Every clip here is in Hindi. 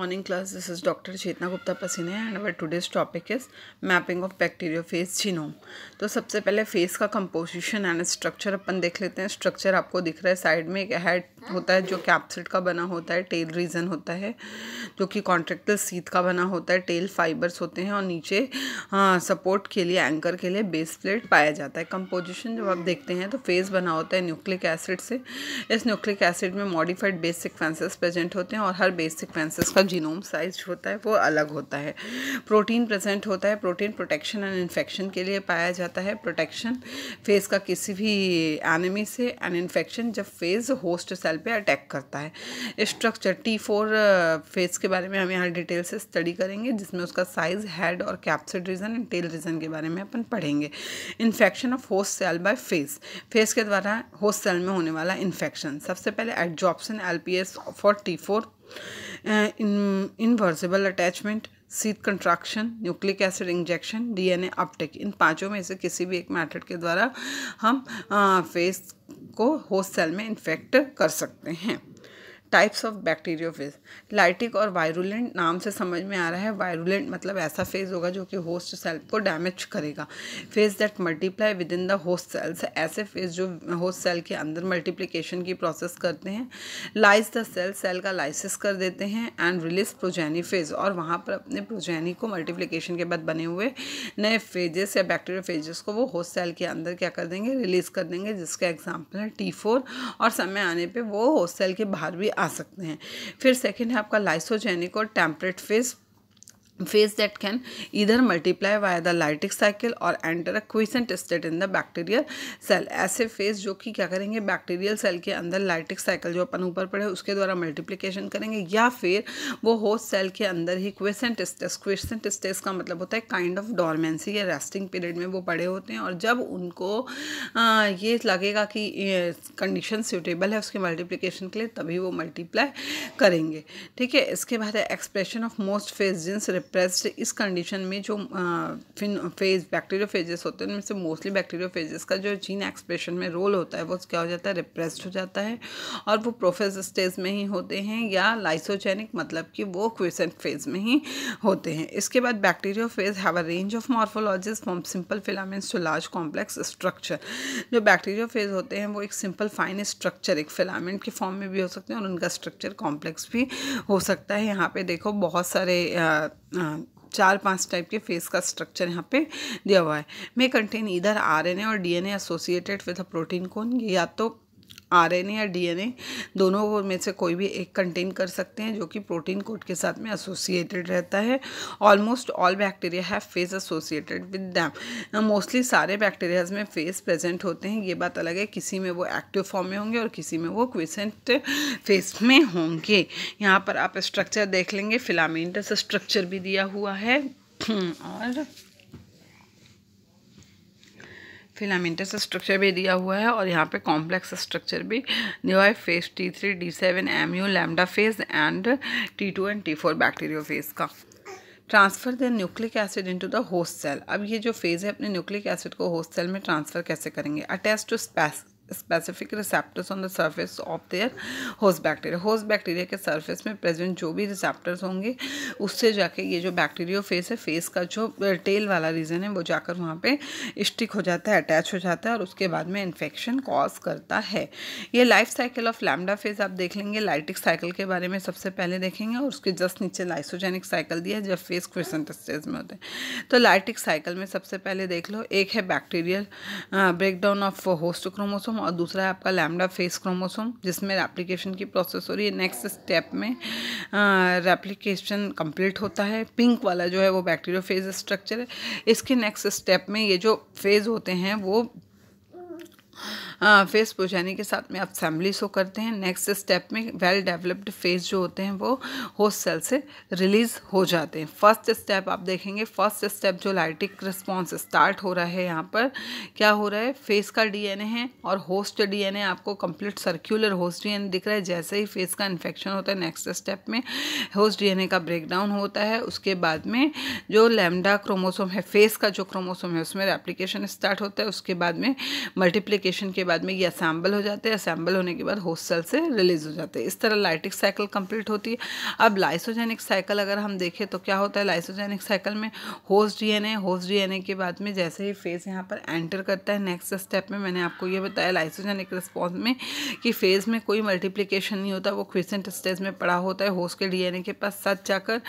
Morning class this is doctor Chetna Gupta पसीने and our today's topic is mapping of bacteriophage genome तो सबसे पहले फेस का कंपोजिशन एंड स्ट्रक्चर अपन देख लेते हैं स्ट्रक्चर आपको दिख रहा है साइड में एक हेड होता है जो कैप्सिड का बना होता है टेल रीजन होता है जो कि कॉन्ट्रेक्टर सीथ का बना होता है टेल फाइबर्स होते हैं और नीचे हाँ सपोर्ट के लिए एंकर के लिए बेस प्लेट पाया जाता है कंपोजिशन जब आप देखते हैं तो फेस बना होता है न्यूक्लिक एसिड से इस न्यूक्लिक एसिड में मॉडिफाइड बेस सिक्वेंसेस प्रेजेंट होते हैं और हर बेस सिक्वेंसेस का जीनोम साइज होता है वो अलग होता है प्रोटीन प्रेजेंट होता है प्रोटीन प्रोटेक्शन एंड इन्फेक्शन के लिए पाया जाता है प्रोटेक्शन फेस का किसी भी एनिमी से एंड इन्फेक्शन जब फेज होस्ट सेल सेल पे अटैक करता है स्ट्रक्चर टी फोर फेस के बारे में हम यहाँ डिटेल से स्टडी करेंगे जिसमें उसका साइज हेड और capsid region and tail region के बारे में अपन पढ़ेंगे infection of host cell by phage phage के द्वारा होस्ट सेल में होने वाला इन्फेक्शन सबसे पहले adsorption L P S for T four irreversible attachment sheath contraction nucleic acid injection DNA uptake इन पांचों में से किसी भी एक मेथड के द्वारा हम फेस uh, को होस्ट सेल में इन्फेक्ट कर सकते हैं types of bacteriophage lytic और वायरुलेंट नाम से समझ में आ रहा है वायरुलेंट मतलब ऐसा फेज होगा जो कि होस्ट सेल को डैमेज करेगा phage that multiply within the host cells ऐसे फेज जो होस्ट सेल के अंदर मल्टीप्लीकेशन की प्रोसेस करते हैं लाइज द सेल सेल का लाइसिस कर देते हैं एंड रिलीज प्रोजैनी फेज और वहाँ पर अपने प्रोजैनी को मल्टीप्लीकेशन के बाद बने हुए नए फेजेस या बैक्टीरियो फेजेस को वो होस्ट सेल के अंदर क्या कर देंगे रिलीज़ कर देंगे जिसका एग्जाम्पल है टी और समय आने पर वो होस्ट सेल के बाहर भी आ सकते हैं फिर सेकेंड है आपका लाइसोजेनिक और temperate phage phage that can इधर multiply by the lytic cycle और enter a quiescent state in the bacterial cell ऐसे फेस जो कि क्या करेंगे बैक्टीरियल सेल के अंदर लाइटिक साइकिल जो अपन ऊपर पड़े उसके द्वारा मल्टीप्लीकेशन करेंगे या फिर वो होस्ट सेल के अंदर ही क्वेसेंट स्टेस क्वेसेंट स्टेस का मतलब होता है काइंड ऑफ डॉर्मेंसी या रेस्टिंग पीरियड में वो पड़े होते हैं और जब उनको आ, ये लगेगा कि कंडीशन सूटेबल है उसके मल्टीप्लीकेशन के लिए तभी वो मल्टीप्लाई करेंगे ठीक है इसके बाद expression of most phage genes suppressed इस कंडीशन में जो फिन फेज बैक्टीरियो फेजेस होते हैं उनमें से मोस्टली बैक्टीरियो फेजेस का जो जीन एक्सप्रेशन में रोल होता है वो क्या हो जाता है रिप्रेस्ड हो जाता है और वो प्रोफेस स्टेज में ही होते हैं या लाइसोजेनिक मतलब कि वो क्वेसेंट फेज में ही होते हैं इसके बाद bacteriophage have a range of morphologies from simple filaments to large complex structure जो बैक्टीरियो फेज होते हैं वो एक सिंपल फाइन स्ट्रक्चर एक फिलामेंट के फॉर्म में भी हो सकते हैं और उनका स्ट्रक्चर कॉम्प्लेक्स भी हो सकता है यहाँ पे देखो बहुत सारे चार पांच टाइप के फेस का स्ट्रक्चर यहाँ पे दिया हुआ है मे कंटेन इधर आर एन ए और D N associated with a protein कौन या तो आरएनए या डीएनए दोनों में से कोई भी एक कंटेन कर सकते हैं जो कि प्रोटीन कोड के साथ में एसोसिएटेड रहता है almost all bacteria have phages associated with them mostly सारे बैक्टीरियाज में फेस प्रेजेंट होते हैं ये बात अलग है किसी में वो एक्टिव फॉर्म में होंगे और किसी में वो क्विसेंट फेस में होंगे यहाँ पर आप स्ट्रक्चर देख लेंगे फिलामेंटस स्ट्रक्चर भी दिया हुआ है और फिलामेंटस स्ट्रक्चर भी दिया हुआ है और यहाँ पे कॉम्प्लेक्स स्ट्रक्चर भी दिया है phages T three D seven M U lambda phage and T two and T four bacteriophage का transfer the nucleic acid into the host cell अब ये जो फेज़ है अपने न्यूक्लिक एसिड को होस्ट सेल में ट्रांसफ़र कैसे करेंगे attach to spec specific receptors on the surface of their host bacteria host bacteria के सर्फेस में प्रेजेंट जो भी रिसेप्टर्स होंगे उससे जाके ये जो बैक्टीरियो फेस है फेस का जो टेल वाला रीजन है वो जाकर वहाँ पर स्टिक हो जाता है अटैच हो जाता है और उसके बाद में इन्फेक्शन कॉज करता है ये life cycle of lambda phage आप देख लेंगे लाइटिक साइकिल के बारे में सबसे पहले देखेंगे और उसके जस्ट नीचे लाइसोजेनिक साइकिल दिया जब फेस क्वेश्चन स्टेज में होते हैं तो लाइटिक साइकिल में सबसे पहले देख लो एक है bacterial breakdown of host chromosome chromosome और दूसरा है आपका लैमडा फेस क्रोमोसोम जिसमें रेप्लीकेशन की प्रोसेस हो रही है नेक्स्ट स्टेप में रेप्लीकेशन कंप्लीट होता है पिंक वाला जो है वो बैक्टीरियो फेज स्ट्रक्चर है इसके नेक्स्ट स्टेप में ये जो फेज़ होते हैं वो हाँ, फेस पुजाने के साथ में आप असेंबली शो करते हैं नेक्स्ट स्टेप में वेल डेवलप्ड फेस जो होते हैं वो होस्ट सेल से रिलीज हो जाते हैं फर्स्ट स्टेप आप देखेंगे फर्स्ट स्टेप जो लाइटिक रिस्पॉन्स स्टार्ट हो रहा है यहाँ पर क्या हो रहा है फेस का डीएनए है और होस्ट डीएनए आपको कंप्लीट सर्क्यूलर होस्ट डी दिख रहा है जैसे ही फेस का इन्फेक्शन होता है नेक्स्ट स्टेप में होस्ट डी का ब्रेकडाउन होता है उसके बाद में जो लेमडा क्रोमोसोम है फेस का जो क्रोमोसोम है उसमें रेप्लीकेशन स्टार्ट होता है उसके बाद में मल्टीप्लीकेशन एप्लीकेशन के बाद में ये असेंबल हो जाते हैं असेंबल होने के बाद होस्ट सेल से रिलीज़ हो जाते हैं इस तरह लाइटिक साइकिल कंप्लीट होती है अब लाइसोजेनिक साइकिल अगर हम देखें तो क्या होता है लाइसोजेनिक साइकिल में होस्ट डीएनए होस्ट डीएनए के बाद में जैसे ही फेज़ यहाँ पर एंटर करता है नेक्स्ट स्टेप में मैंने आपको ये बताया लाइसोजेनिक रिस्पॉन्स में कि फेज़ में कोई मल्टीप्लीकेशन नहीं होता वो क्विसेंट स्टेज में पड़ा होता है होस्ट के डी के पास साथ जाकर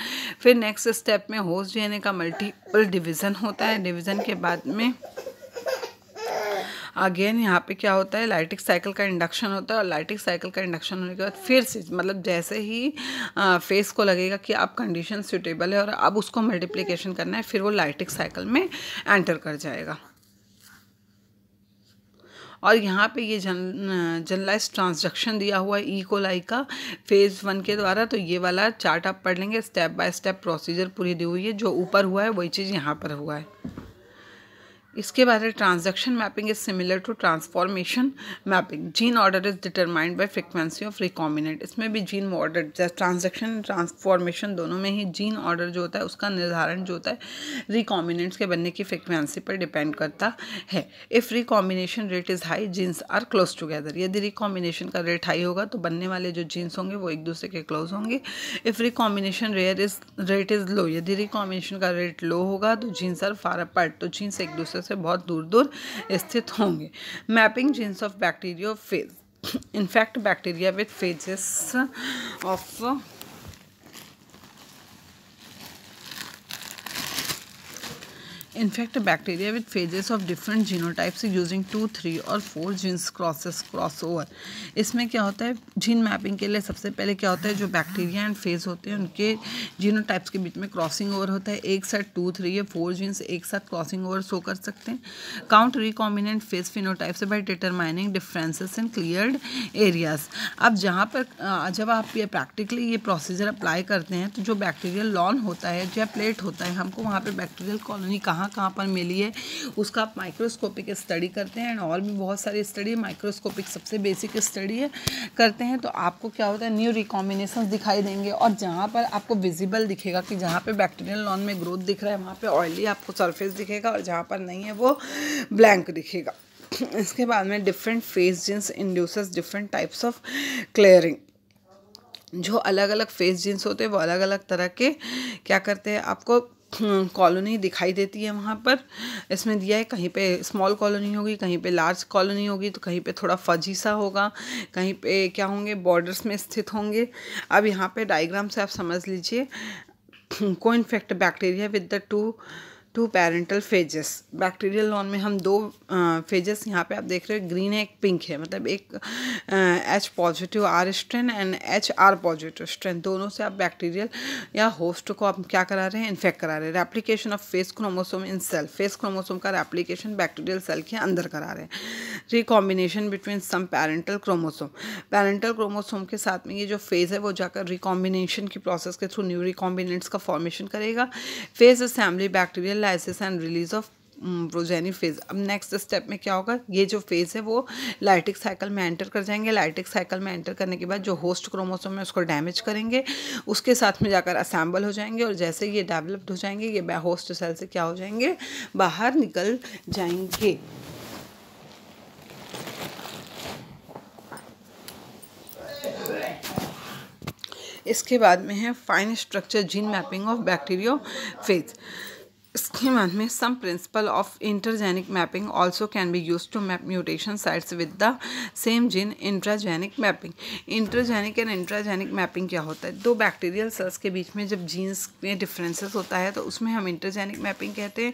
फिर नेक्स्ट स्टेप में होस्ट डी का मल्टीपल डिविजन होता है डिविजन के बाद में अगेन यहाँ पे क्या होता है लाइटिक साइकिल का इंडक्शन होता है और लाइटिक साइकिल का इंडक्शन होने के बाद फिर से मतलब जैसे ही फेस को लगेगा कि अब कंडीशन सुटेबल है और अब उसको मल्टीप्लीकेशन करना है फिर वो लाइटिक साइकिल में एंटर कर जाएगा और यहाँ पे ये जन जनरलाइज ट्रांसजेक्शन दिया हुआ है ई e कोलाई का फेज़ वन के द्वारा तो ये वाला चार्ट आप पढ़ लेंगे स्टेप बाय स्टेप प्रोसीजर पूरी दी हुई है जो ऊपर हुआ है वही चीज़ यहाँ पर हुआ है इसके बाद है transduction mapping is similar to transformation mapping gene order is determined by frequency of recombinant इसमें भी जीन ऑर्डर ट्रांजेक्शन ट्रांसफॉर्मेशन दोनों में ही जीन ऑर्डर जो होता है उसका निर्धारण जो होता है रिकॉम्बिनेंट्स के बनने की फ्रिक्वेंसी पर डिपेंड करता है if recombination rate is high genes are close together यदि रिकॉम्बिनेशन का रेट हाई होगा तो बनने वाले जो जीन्स होंगे वो एक दूसरे के क्लोज होंगे if recombination rare is rate is low यदि रिकॉम्बिनेशन का रेट लो होगा तो जीन्स आर फार अपार्ट तो जीन्स एक दूसरे से बहुत दूर दूर स्थित होंगे mapping genes of bacteriophage infect bacteria with phages of infect bacteria with phages of different genotypes using two three और और जीन्स genes क्रॉस ओवर इसमें क्या होता है जीन मैपिंग के लिए सबसे पहले क्या होता है जो बैक्टीरिया एंड फेज होते हैं उनके जीनोटाइप्स के बीच में क्रॉसिंग ओवर होता है एक साथ टू थ्री या फोर जीन्स एक साथ क्रॉसिंग ओवर शो कर सकते हैं count recombinant phage phenotypes by determining differences in cleared areas अब जहाँ पर जब आप ये प्रैक्टिकली ये प्रोसीजर अप्लाई करते हैं तो जो बैक्टीरियल लॉन होता है जो प्लेट होता है हमको वहाँ पर बैक्टीरियल कॉलोनी कहाँ कहाँ कहाँ पर मिली है उसका आप माइक्रोस्कोपिक स्टडी करते हैं एंड और भी बहुत सारी स्टडी माइक्रोस्कोपिक सबसे बेसिक स्टडी है करते हैं तो आपको क्या होता है न्यू रिकॉम्बिनेशन दिखाई देंगे और जहाँ पर आपको विजिबल दिखेगा कि जहाँ पर बैक्टीरियल लॉन में ग्रोथ दिख रहा है वहाँ पर ऑयली आपको सरफेस दिखेगा और जहाँ पर नहीं है वो ब्लैंक दिखेगा इसके बाद में different phage genes induces different types of clearing जो अलग अलग फेस जीन्स होते हैं वो अलग अलग तरह के क्या करते हैं आपको कॉलोनी दिखाई देती है वहाँ पर इसमें दिया है कहीं पे स्मॉल कॉलोनी होगी कहीं पे लार्ज कॉलोनी होगी तो कहीं पे थोड़ा फजी सा होगा कहीं पे क्या होंगे बॉर्डर्स में स्थित होंगे अब यहाँ पे डायग्राम से आप समझ लीजिए को infect bacteria with the two two parental phages bacterial lawn में हम दो फेजेस यहाँ पे आप देख रहे हो ग्रीन है एक पिंक है मतलब एक H positive R strain and H R positive strain दोनों से आप बैक्टीरियल या होस्ट को आप क्या करा रहे हैं इन्फेक्ट करा रहे हैं replication of phage chromosome in cell phage chromosome का रेप्लीकेशन बैक्टीरियल सेल के अंदर करा रहे हैं recombination between some parental chromosome parental chromosome के साथ में ये जो फेज़ है वो जाकर रिकॉम्बिनेशन की प्रोसेस के थ्रू न्यू रिकॉम्बिनेंट्स का फॉर्मेशन करेगा phage assembly bacterial lysis and release of progeny phage अब नेक्स्ट स्टेप में क्या होगा ये जो फेज़ है वो लाइटिक साइकिल में एंटर कर जाएंगे लाइटिक साइकिल में एंटर करने के बाद जो होस्ट क्रोमोसोम है उसको डैमेज करेंगे उसके साथ में जाकर असेंबल हो जाएंगे और जैसे ये डेवलप्ड हो जाएंगे ये होस्ट सेल से क्या हो जाएंगे बाहर निकल जाएंगे इसके बाद में है fine structure gene mapping of bacteriophage Schema में some principle of intergenic mapping also can be used to map mutation sites with the same gene intragenic mapping. Intergenic and intragenic mapping क्या होता है दो बैक्टीरियल सेल्स के बीच में जब जीन्स में डिफरेंसेस होता है तो उसमें हम इंटरजेनिक मैपिंग कहते हैं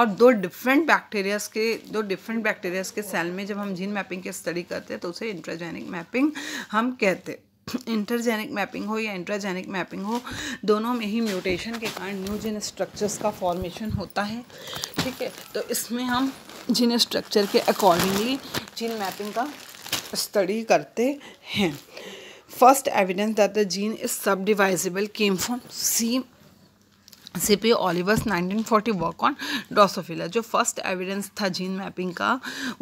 और दो डिफरेंट बैक्टीरियाज के दो डिफरेंट बैक्टीरियाज के सेल में जब हम जीन मैपिंग की स्टडी करते हैं तो उसे इंटरजेनिक मैपिंग हम कहते हैं इंटरजेनिक मैपिंग हो या इंट्राजेनिक मैपिंग हो दोनों में ही म्यूटेशन के कारण न्यू जिन स्ट्रक्चर्स का फॉर्मेशन होता है ठीक है तो इसमें हम जिन स्ट्रक्चर के अकॉर्डिंगली जिन मैपिंग का स्टडी करते हैं first evidence that the gene is subdivisible came from same C P Oliver's 1940 work on drosophila जो फर्स्ट एविडेंस था जीन मैपिंग का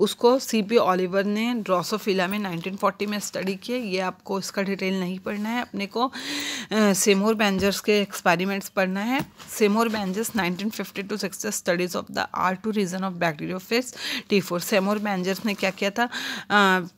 उसको सीपी ऑलिवर ने ड्रोसोफिला में 1940 में स्टडी किया ये आपको इसका डिटेल नहीं पढ़ना है अपने को सेमोर बैंजर्स के एक्सपेरिमेंट्स पढ़ना है Seymour Benzer's 1950 two six studies of the R two region of bacteriophage T four Seymour Benzer's ने क्या किया था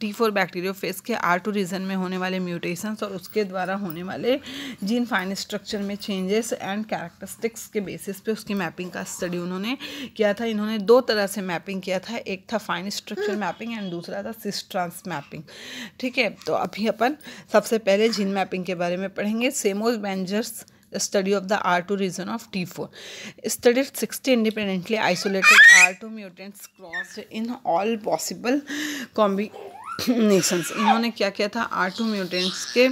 टी फोर बैक्टीरियोफेस के आर टू रीजन में होने वाले म्यूटेशंस और उसके द्वारा होने वाले जीन फाइन स्ट्रक्चर में चेंजेस एंड कैरेक्टर्स स्टैटिस्टिक्स के बेसिस पे उसकी मैपिंग का स्टडी उन्होंने किया था इन्होंने दो तरह से मैपिंग किया था एक था फाइन स्ट्रक्चर मैपिंग एंड दूसरा था सिस्ट्रांस मैपिंग ठीक है तो अभी अपन सबसे पहले जीन मैपिंग के बारे में पढ़ेंगे Seymour's Benzer's R two region of T four study sixty independently isolated R two mutants cross in all possible combinations. इन्होंने क्या किया था आर टू म्यूटेंट्स के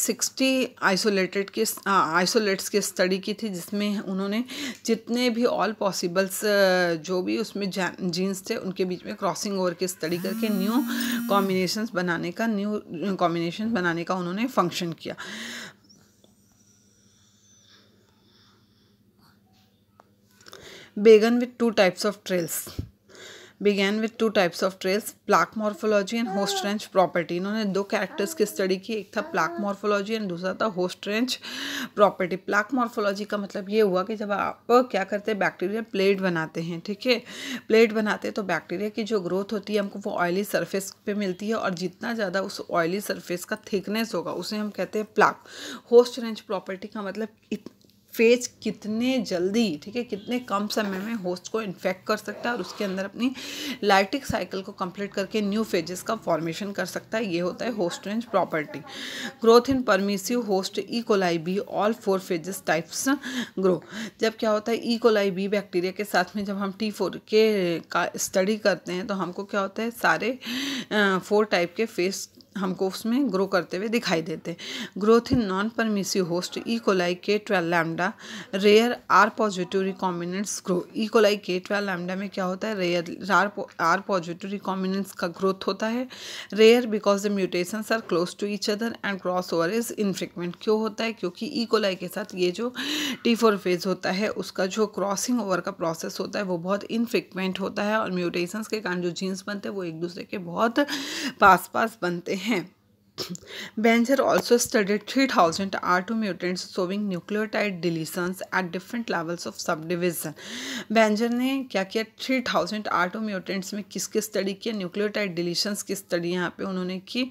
सिक्सटी आइसोलेटेड के आइसोलेट्स की स्टडी की थी जिसमें उन्होंने जितने भी ऑल पॉसिबल्स जो भी उसमें जीन्स थे उनके बीच में क्रॉसिंग ओवर की स्टडी करके न्यू कॉम्बिनेशंस बनाने का न्यू कॉम्बिनेशन बनाने का उन्होंने फंक्शन किया began with two types of trails began with two types of trails plaque morphology and host range property इन्होंने दो कैरेक्टर्स की स्टडी की एक था प्लाक मॉर्फोलॉजी एंड दूसरा था host range property plaque morphology का मतलब ये हुआ कि जब आप क्या करते हैं बैक्टीरिया प्लेट बनाते हैं ठीक है प्लेट बनाते हैं तो बैक्टीरिया की जो ग्रोथ होती है हमको वो ऑयली सर्फेस पे मिलती है और जितना ज़्यादा उस ऑयली सर्फेस का थिकनेस होगा उसे हम कहते हैं प्लाक होस्ट रेंच प्रॉपर्टी का मतलब फेज कितने जल्दी ठीक है कितने कम समय में होस्ट को इन्फेक्ट कर सकता है और उसके अंदर अपनी लाइटिक साइकिल को कंप्लीट करके न्यू फेजेस का फॉर्मेशन कर सकता है ये होता है host range property growth in permissive host E coli B all four phages types grow जब क्या होता है ईकोलाई बी बैक्टीरिया के साथ में जब हम टी फोर के का स्टडी करते हैं तो हमको क्या होता है सारे फोर टाइप के फेस हमको उसमें ग्रो करते हुए दिखाई देते हैं growth in non permissive host E coli K twelve lambda rare R positive recombinants grow E coli K twelve lambda में क्या होता है rare R R positive recombinants का ग्रोथ होता है rare because the mutations are close to each other and cross over is infrequent क्यों होता है क्योंकि ई e. कोलाई के साथ ये जो टी फोर फेज होता है उसका जो क्रॉसिंग ओवर का प्रोसेस होता है वो बहुत इनफ्रिक्वेंट होता है और म्यूटेशंस के कारण जो जीन्स बनते हैं वो एक दूसरे के बहुत पास पास बनते हैं हैं Benzer also studied three thousand R two mutants showing nucleotide deletions at different levels of subdivision Benzer ने क्या किया three thousand R two mutants में किस स्टडी किया न्यूक्लियोटाइड डिलीशंस की स्टडी यहाँ पे उन्होंने की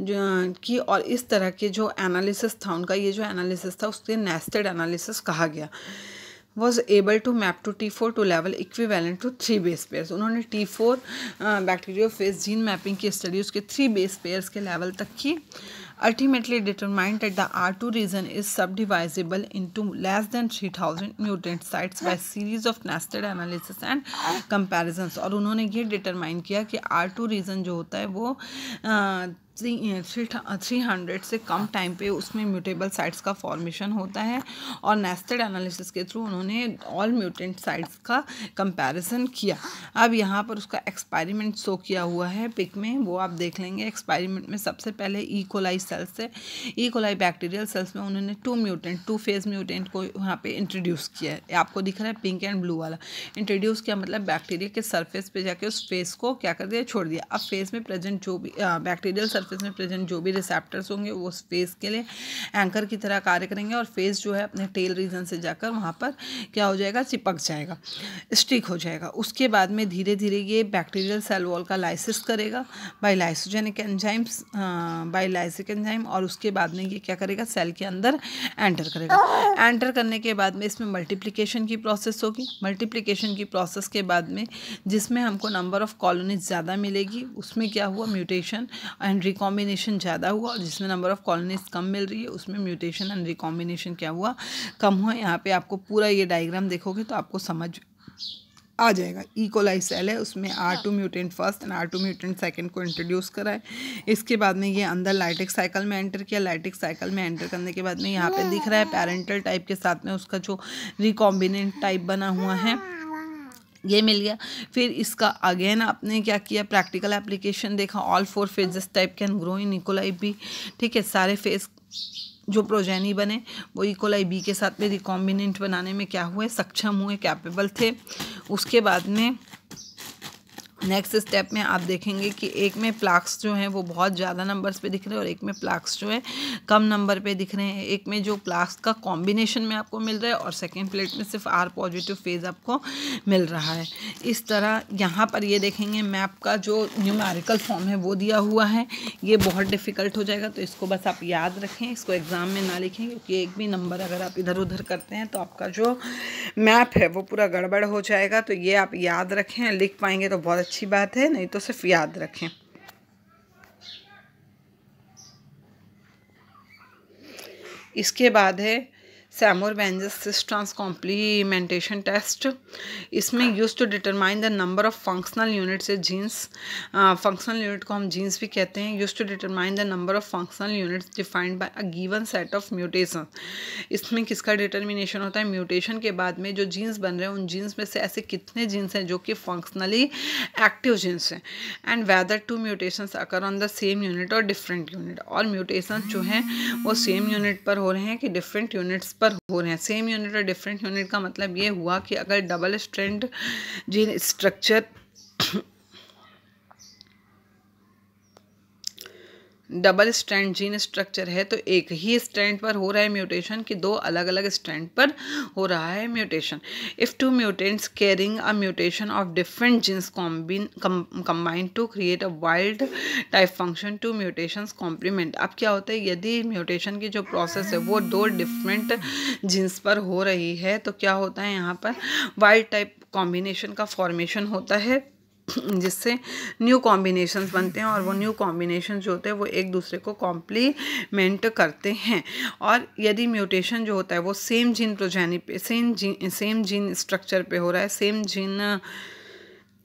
जो की और इस तरह के जो एनालिसिस था उनका ये जो एनालिसिस था उसके नेस्टेड एनालिसिस कहा गया was able to map to T four to level equivalent to three base pairs उन्होंने T four bacteriophage gene mapping की स्टडी उसके थ्री बेस पेयर्स के लेवल तक की ultimately determined at the R two region is subdivisible into less than three thousand mutant sites by series of nested analysis and comparison और उन्होंने ये डिटरमाइन किया कि आर टू रीजन जो होता है वो थ्री थ्री हंड्रेड से कम टाइम पे उसमें म्यूटेबल साइट्स का फॉर्मेशन होता है और नेस्टेड एनालिसिस के थ्रू उन्होंने ऑल म्यूटेंट साइट्स का कंपैरिजन किया अब यहाँ पर उसका एक्सपेरिमेंट शो किया हुआ है पिक में वो आप देख लेंगे एक्सपेरिमेंट में सबसे पहले ईकोलाई e. सेल्स से ईकोलाई बैक्टीरियल सेल्स में उन्होंने two mutant two phage mutant को यहाँ पर इंट्रोड्यूस किया है आपको दिख रहा है पिंक एंड ब्लू वाला इंट्रोड्यूस किया मतलब बैक्टीरिया के सर्फेस पर जाके उस फेस को क्या कर दिया छोड़ दिया अब फेस में प्रेजेंट जो भी बैक्टीरियल uh, सरफेस में प्रेजेंट जो भी रिसेप्टर्स होंगे वो फेस के लिए एंकर की तरह कार्य करेंगे और फेस जो है अपने टेल रीजन से जाकर वहाँ पर क्या हो जाएगा चिपक जाएगा स्टिक हो जाएगा उसके बाद में धीरे धीरे ये बैक्टीरियल सेल वॉल का लाइसिस करेगा by lysogenic enzymes by lytic enzyme और उसके बाद में ये क्या करेगा सेल के अंदर एंटर करेगा एंटर करने के बाद में इसमें मल्टीप्लिकेशन की प्रोसेस होगी मल्टीप्लिकेशन की प्रोसेस के बाद में जिसमें हमको नंबर ऑफ कॉलोनीज ज़्यादा मिलेगी उसमें क्या हुआ म्यूटेशन एंड रिकॉम्बिनेशन ज़्यादा हुआ और जिसमें नंबर ऑफ़ कॉलोनीज कम मिल रही है उसमें म्यूटेशन एंड रिकॉम्बिनेशन क्या हुआ कम हुआ यहाँ पे आपको पूरा ये डायग्राम देखोगे तो आपको समझ आ जाएगा इकोलाइ e. सेल है उसमें R two mutant first and R two mutant second को इंट्रोड्यूस करा है इसके बाद में ये अंदर लाइटिक साइकिल में एंटर किया लाइटिक साइकिल में एंटर करने के बाद में यहाँ पे दिख रहा है पेरेंटल टाइप के साथ में उसका जो रिकॉम्बिनेंट टाइप बना हुआ है ये मिल गया फिर इसका अगेन आपने क्या किया प्रैक्टिकल एप्लीकेशन देखा all four phages type can grow in E coli B ठीक है सारे फेज जो प्रोजेनी बने वो इकोलाई बी के साथ में रिकॉम्बिनेंट बनाने में क्या हुए सक्षम हुए कैपेबल थे उसके बाद में नेक्स्ट स्टेप में आप देखेंगे कि एक में प्लाक्स जो हैं वो बहुत ज़्यादा नंबर्स पे दिख रहे हैं और एक में प्लाक्स जो है कम नंबर पे दिख रहे हैं एक में जो प्लाक्स का कॉम्बिनेशन में आपको मिल रहा है और सेकेंड प्लेट में सिर्फ आर पॉजिटिव फेज आपको मिल रहा है इस तरह यहाँ पर ये देखेंगे मैप का जो न्यूमेरिकल फॉर्म है वो दिया हुआ है ये बहुत डिफ़िकल्ट हो जाएगा तो इसको बस आप याद रखें इसको एग्ज़ाम में ना लिखें क्योंकि एक भी नंबर अगर आप इधर उधर करते हैं तो आपका जो मैप है वो पूरा गड़बड़ हो जाएगा तो ये आप याद रखें लिख पाएंगे तो बहुत अच्छी बात है नहीं तो सिर्फ याद रखें इसके बाद है Seymour Benzer's cis trans complementation test इसमें use to determine the number of functional units है जीन्स फंक्शनल यूनिट को हम जीन्स भी कहते हैं use to determine the number of functional units defined by a given set of mutation इसमें किसका डिटर्मिनेशन होता है म्यूटेशन के बाद में जो जीन्स बन रहे हैं उन जीन्स में से ऐसे कितने जीन्स हैं जो कि फंक्शनली एक्टिव जीन्स हैं and whether two mutation occur on the same unit और डिफरेंट यूनिट और म्यूटेशन जो हैं वो सेम यूनिट पर हो रहे हैं कि डिफरेंट यूनिट्स पर पर हो रहे हैं सेम यूनिट और डिफरेंट यूनिट का मतलब ये हुआ कि अगर double strand gene structure double strand gene structure है तो एक ही स्ट्रैंड पर हो रहा है म्यूटेशन कि दो अलग अलग स्ट्रैंड पर हो रहा है mutation if two mutants carrying a mutation of different genes combine combined to create a wild type function two mutations complement अब क्या होता है यदि म्यूटेशन की जो प्रोसेस है वो दो डिफरेंट जीन्स पर हो रही है तो क्या होता है यहाँ पर वाइल्ड टाइप कॉम्बिनेशन का फॉर्मेशन होता है जिससे न्यू कॉम्बिनेशंस बनते हैं और वो न्यू कॉम्बिनेशन जो होते हैं वो एक दूसरे को कॉम्प्लीमेंट करते हैं और यदि म्यूटेशन जो होता है वो सेम जीन प्रोजेनी पे same gene same gene structure पे हो रहा है same gene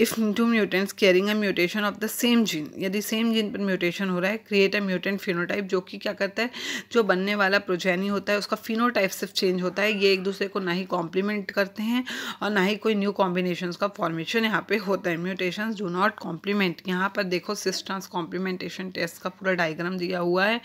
if two mutants carrying a mutation of the same gene यदि सेम जीन पर म्यूटेशन हो रहा है क्रिएट अ म्यूटेंट फिनोटाइप जो कि क्या करता है जो बनने वाला प्रोजेनी होता है उसका फिनोटाइप सिर्फ चेंज होता है ये एक दूसरे को ना ही कॉम्प्लीमेंट करते हैं और ना ही कोई न्यू कॉम्बिनेशन का फॉर्मेशन यहाँ पे होता है म्यूटेशन डू नॉट कॉम्प्लीमेंट यहाँ पर देखो सिस्टम्स कॉम्प्लीमेंटेशन टेस्ट का पूरा डायग्राम दिया हुआ है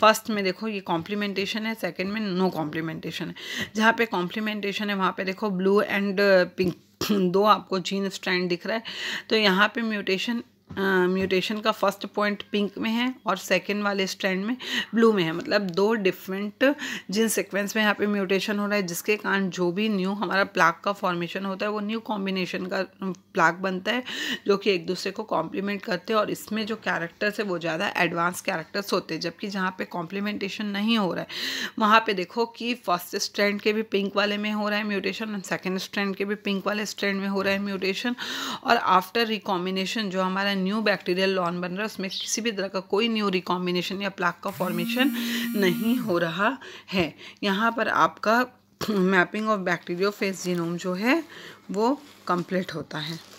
फर्स्ट में देखो ये कॉम्प्लीमेंटेशन है सेकेंड में नो कॉम्प्लीमेंटेशन है जहाँ पे कॉम्प्लीमेंटेशन है वहाँ पे देखो ब्लू एंड पिंक दो आपको जीन स्ट्रैंड दिख रहा है तो यहाँ पे म्यूटेशन म्यूटेशन का फर्स्ट पॉइंट पिंक में है और सेकंड वाले स्ट्रैंड में ब्लू में है मतलब दो डिफरेंट जिन सीक्वेंस में यहाँ पे म्यूटेशन हो रहा है जिसके कारण जो भी न्यू हमारा प्लाक का फॉर्मेशन होता है वो न्यू कॉम्बिनेशन का प्लाक um, बनता है जो कि एक दूसरे को कॉम्प्लीमेंट करते हैं और इसमें जो कैरेक्टर्स है वो ज़्यादा एडवांस कैरेक्टर्स होते हैं जबकि जहाँ पर कॉम्प्लीमेंटेशन नहीं हो रहा है वहाँ पर देखो कि फर्स्ट स्ट्रैंड के भी पिंक वाले में हो रहा है म्यूटेशन सेकेंड स्ट्रैंड के भी पिंक वाले स्ट्रैंड में हो रहा है म्यूटेशन और आफ्टर रिकॉम्बिनेशन जो हमारा न्यू बैक्टीरियल लॉन बन रहा है उसमें किसी भी तरह का कोई न्यू रिकॉम्बिनेशन या प्लाक का फॉर्मेशन नहीं हो रहा है यहाँ पर आपका mapping of bacteriophage genome जो है वो कंप्लीट होता है